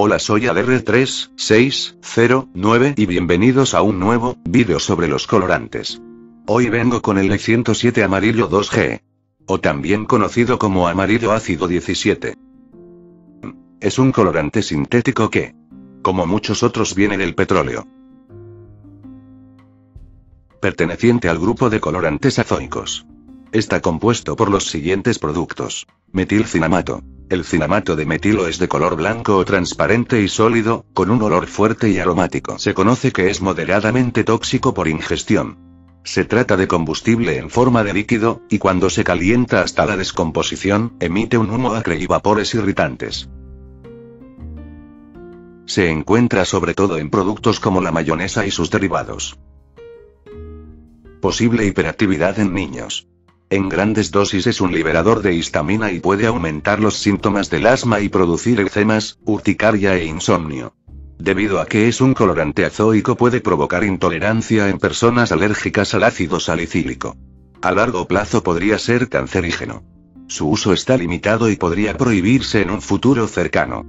Hola soy r 3 3609 y bienvenidos a un nuevo video sobre los colorantes. Hoy vengo con el e 107 amarillo 2G. O también conocido como amarillo ácido 17. Es un colorante sintético que, como muchos otros viene del petróleo. Perteneciente al grupo de colorantes azoicos. Está compuesto por los siguientes productos. Metilcinamato. El cinamato de metilo es de color blanco o transparente y sólido, con un olor fuerte y aromático. Se conoce que es moderadamente tóxico por ingestión. Se trata de combustible en forma de líquido, y cuando se calienta hasta la descomposición, emite un humo acre y vapores irritantes. Se encuentra sobre todo en productos como la mayonesa y sus derivados. Posible hiperactividad en niños. En grandes dosis es un liberador de histamina y puede aumentar los síntomas del asma y producir eczemas, urticaria e insomnio. Debido a que es un colorante azoico puede provocar intolerancia en personas alérgicas al ácido salicílico. A largo plazo podría ser cancerígeno. Su uso está limitado y podría prohibirse en un futuro cercano.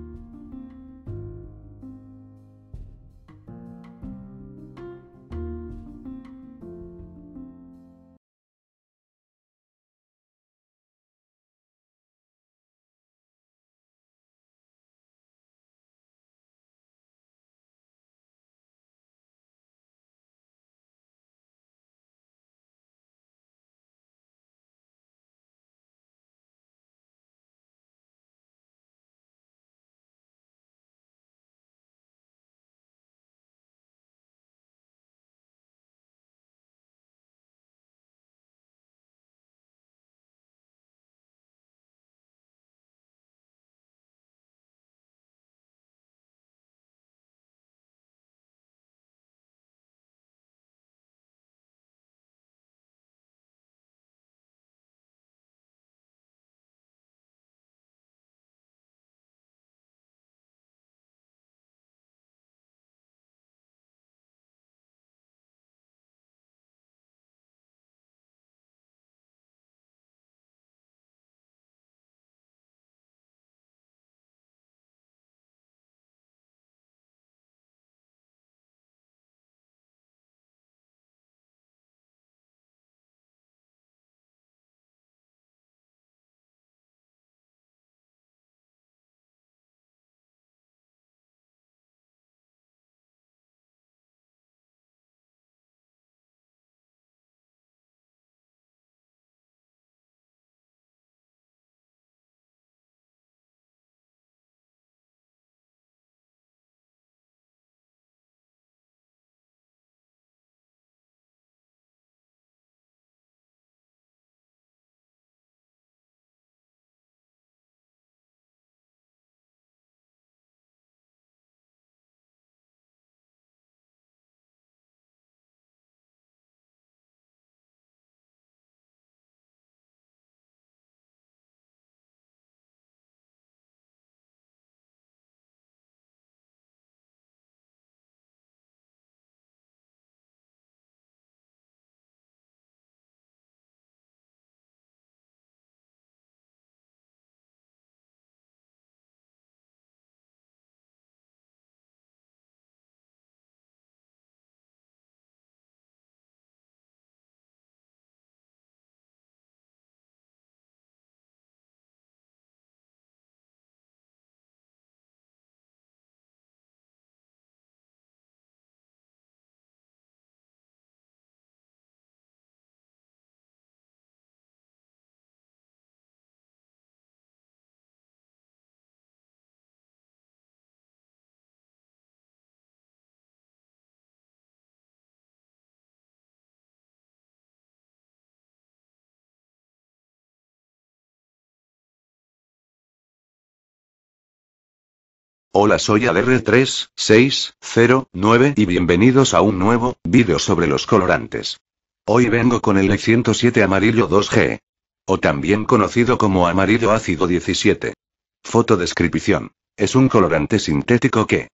Hola soy adr 3609 y bienvenidos a un nuevo, vídeo sobre los colorantes. Hoy vengo con el E107 amarillo 2G. O también conocido como amarillo ácido 17. Fotodescripción. Es un colorante sintético que,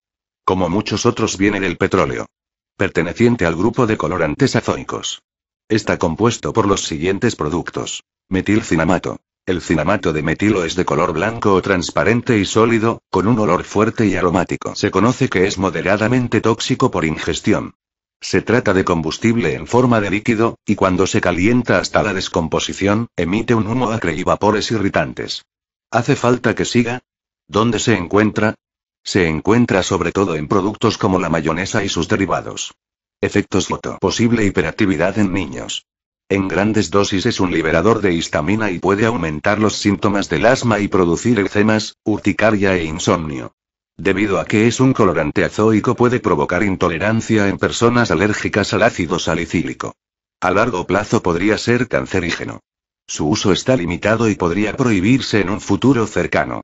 como muchos otros viene del petróleo. Perteneciente al grupo de colorantes azoicos. Está compuesto por los siguientes productos. Metilcinamato. El cinamato de metilo es de color blanco o transparente y sólido, con un olor fuerte y aromático. Se conoce que es moderadamente tóxico por ingestión. Se trata de combustible en forma de líquido, y cuando se calienta hasta la descomposición, emite un humo acre y vapores irritantes. ¿Hace falta que siga? ¿Dónde se encuentra? Se encuentra sobre todo en productos como la mayonesa y sus derivados. Efectos foto. Posible hiperactividad en niños. En grandes dosis es un liberador de histamina y puede aumentar los síntomas del asma y producir eczemas, urticaria e insomnio. Debido a que es un colorante azoico puede provocar intolerancia en personas alérgicas al ácido salicílico. A largo plazo podría ser cancerígeno. Su uso está limitado y podría prohibirse en un futuro cercano.